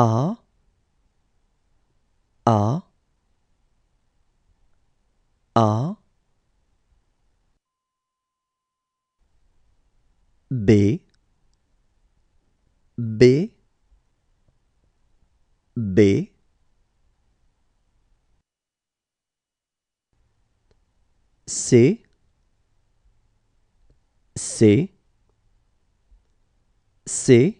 R R R B B B C C C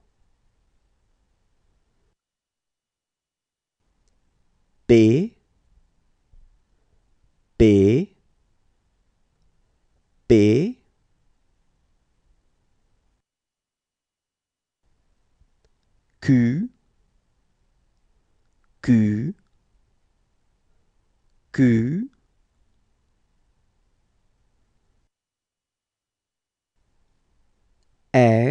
B B B Q Q Q R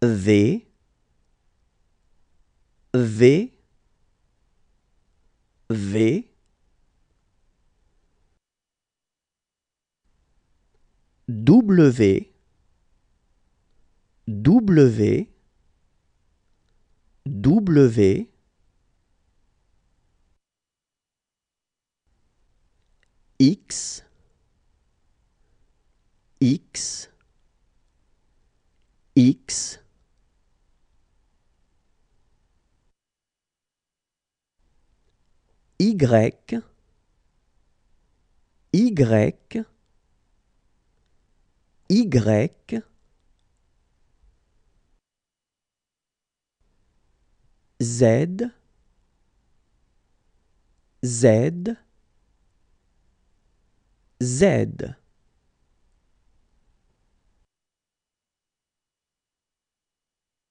V V V W W W X X X Y, Y, Y, Z, Z, Z.